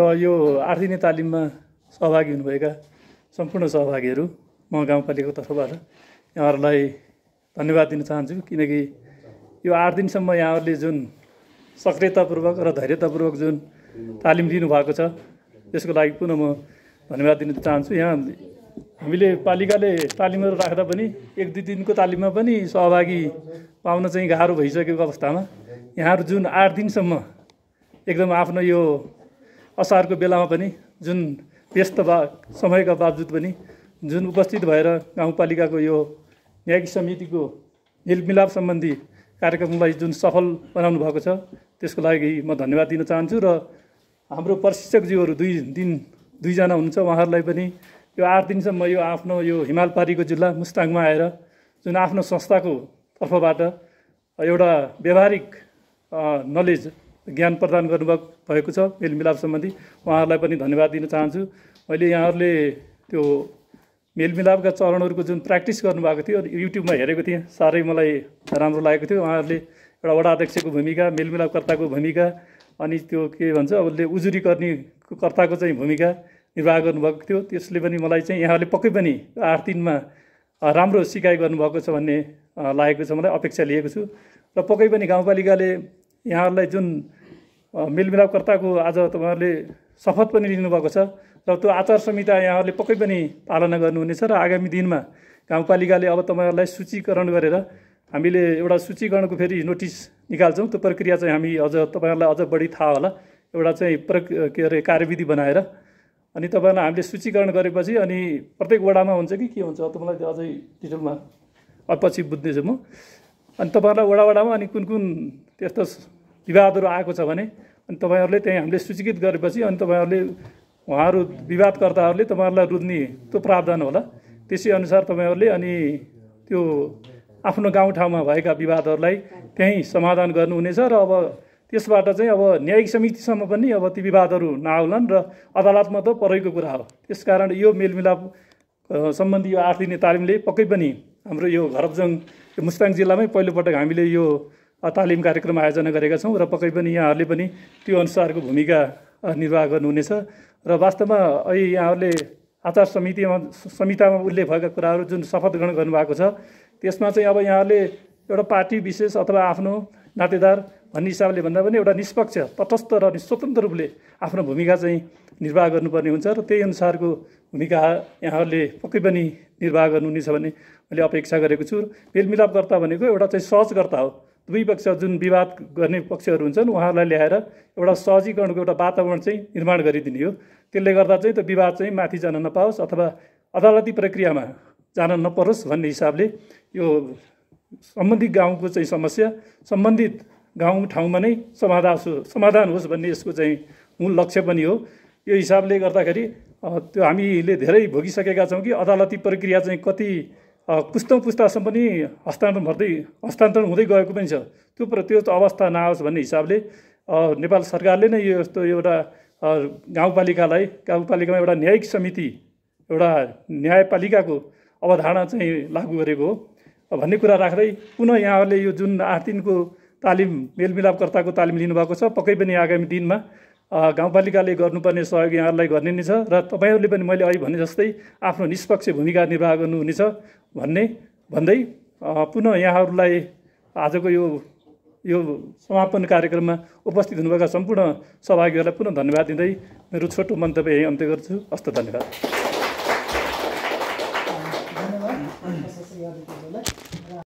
र यो आठ दिने तालिममा सहभागी हुनुभएका सम्पूर्ण सहभागीहरू म गाउँपालिकाको तर्फबाट यहाँहरूलाई धन्यवाद दिन चाहन्छु किनकि यो आठ दिनसम्म यहाँहरूले जुन सक्रियतापूर्वक र धैर्यतापूर्वक जुन तालिम दिनुभएको छ त्यसको लागि पुनः म धन्यवाद दिन चाहन्छु यहाँ हामीले पालिकाले तालिमहरू राख्दा पनि एक दुई दिनको तालिममा पनि सहभागी पाउन चाहिँ गाह्रो भइसकेको अवस्थामा यहाँहरू जुन आठ दिनसम्म एकदम आफ्नो यो असारको बेलामा पनि जुन व्यस्त बा समयका बावजुद पनि जुन उपस्थित भएर गाउँपालिकाको यो न्यायिक समितिको मेलमिलाप सम्बन्धी कार्यक्रमलाई जुन सफल बनाउनु भएको छ त्यसको लागि म धन्यवाद दिन चाहन्छु र हाम्रो प्रशिक्षकज्यूहरू दुई दिन दुईजना हुनुहुन्छ उहाँहरूलाई पनि यो आठ दिनसम्म यो आफ्नो यो हिमाल पारीको जिल्ला मुस्ताङमा आएर जुन आफ्नो संस्थाको तर्फबाट एउटा व्यावहारिक नलेज ज्ञान प्रदान गर्नुभएको भएको छ मेलमिलाप सम्बन्धी उहाँहरूलाई पनि धन्यवाद दिन चाहन्छु मैले यहाँहरूले त्यो मेलमिलापका चरणहरूको जुन प्र्याक्टिस गर्नुभएको थियो युट्युबमा हेरेको थिएँ साह्रै मलाई राम्रो लागेको थियो उहाँहरूले एउटा वडा अध्यक्षको भूमिका मेलमिलापकर्ताको भूमिका अनि त्यो के भन्छ उसले उजुरी गर्ने कर्ताको चाहिँ भूमिका निर्वाह गर्नुभएको थियो त्यसले पनि मलाई चाहिँ यहाँहरूले पक्कै पनि आठ दिनमा राम्रो सिकाइ गर्नुभएको छ भन्ने लागेको छ मलाई अपेक्षा लिएको छु र पक्कै पनि गाउँपालिकाले यहाँहरूलाई जुन मेलमिलापकर्ताको आज तपाईँहरूले शपथ पनि लिनुभएको छ र त्यो आचार संहिता यहाँहरूले पक्कै पनि पालना गर्नुहुनेछ र आगामी दिनमा गाउँपालिकाले अब तपाईँहरूलाई सूचीकरण गरेर हामीले एउटा सूचीकरणको फेरि नोटिस निकाल्छौँ त्यो प्रक्रिया चाहिँ हामी अझ तपाईँहरूलाई अझ बढी थाहा होला एउटा चाहिँ प्रक के अरे कार्यविधि बनाएर अनि तपाईँहरूलाई हामीले सूचीकरण गरेपछि अनि प्रत्येक वडामा हुन्छ कि के हुन्छ तपाईँलाई त्यो अझै डिटेलमा पछि बुझ्दैछु म अनि तपाईँहरूलाई वडा वडामा अनि कुन कुन त्यस्तो विवादहरू आएको छ भने अनि तपाईँहरूले त्यहाँ हामीले सूचीकृत गरेपछि अनि तपाईँहरूले उहाँहरू विवादकर्ताहरूले तपाईँहरूलाई रुज्ने त्यो प्रावधान होला त्यसै अनुसार तपाईँहरूले अनि त्यो आफ्नो गाउँठाउँमा भएका विवादहरूलाई त्यहीँ समाधान गर्नुहुनेछ र अब त्यसबाट चाहिँ अब न्यायिक समितिसम्म पनि अब ती विवादहरू नआउलान् र अदालतमा त परेको कुरा हो त्यसकारण यो मेलमिलाप सम्बन्धी यो आठ दिने तालिमले पक्कै पनि हाम्रो यो घरबजङ मुस्ताङ जिल्लामै पहिलोपटक हामीले यो तालिम कार्यक्रम आयोजना गरेका छौँ र पक्कै पनि यहाँहरूले पनि त्यो अनुसारको भूमिका निर्वाह गर्नुहुनेछ र वास्तवमा अहिले यहाँहरूले आचार समितिमा संहितामा उल्लेख भएका कुराहरू जुन शपथ ग्रहण गर्नुभएको छ त्यसमा चाहिँ अब यहाँहरूले एउटा पार्टी विशेष अथवा आफ्नो नातेदार भन्ने हिसाबले भन्दा पनि एउटा निष्पक्ष तटस्थ र स्वतन्त्र रूपले आफ्नो भूमिका चाहिँ निर्वाह गर्नुपर्ने हुन्छ र त्यही अनुसारको भूमिका यहाँहरूले पक्कै पनि निर्वाह गर्नुहुनेछ भन्ने मैले अपेक्षा गरेको छु मेलमिलापकर्ता भनेको एउटा चाहिँ सहजकर्ता हो दुई पक्ष जुन विवाद गर्ने पक्षहरू हुन्छन् उहाँहरूलाई ल्याएर एउटा सहजीकरणको एउटा वातावरण चाहिँ निर्माण गरिदिने हो त्यसले गर्दा चाहिँ त्यो विवाद चाहिँ माथि जान नपाओस् अथवा अदालती प्रक्रियामा जान नपरोस् भन्ने हिसाबले यो सम्बन्धित गाउँको चाहिँ समस्या सम्बन्धित गाउँ ठाउँमा नै समाधान समाधान होस् भन्ने यसको चाहिँ मूल लक्ष्य पनि हो यो हिसाबले गर्दाखेरि त्यो हामीले धेरै भोगिसकेका छौँ कि अदालती प्रक्रिया चाहिँ कति पुस्तौँ पुस्तासम्म पनि हस्तान्तरण भर्दै हस्तान्तरण हुँदै गएको पनि छ त्यो त्यो अवस्था नआओस् भन्ने हिसाबले नेपाल सरकारले नै यो यस्तो एउटा गाउँपालिकालाई गाउँपालिकामा एउटा न्यायिक समिति एउटा न्यायपालिकाको अवधारणा चाहिँ लागू गरेको हो भन्ने कुरा राख्दै पुनः यहाँहरूले यो जुन आठ दिनको तालिम मेलमिलापकर्ताको तालिम लिनुभएको छ पक्कै पनि आगामी दिनमा गाउँपालिकाले गर्नुपर्ने सहयोग यहाँहरूलाई गर्ने नै छ र तपाईँहरूले पनि मैले अघि भने जस्तै आफ्नो निष्पक्ष भूमिका निर्वाह गर्नुहुनेछ भन्ने भन्दै पुनः यहाँहरूलाई आजको यो यो समापन कार्यक्रममा उपस्थित हुनुभएका सम्पूर्ण सहभागीहरूलाई पुनः धन्यवाद दिँदै मेरो छोटो मन्तव्य यहीँ अन्त्य गर्छु हस्त धन्यवाद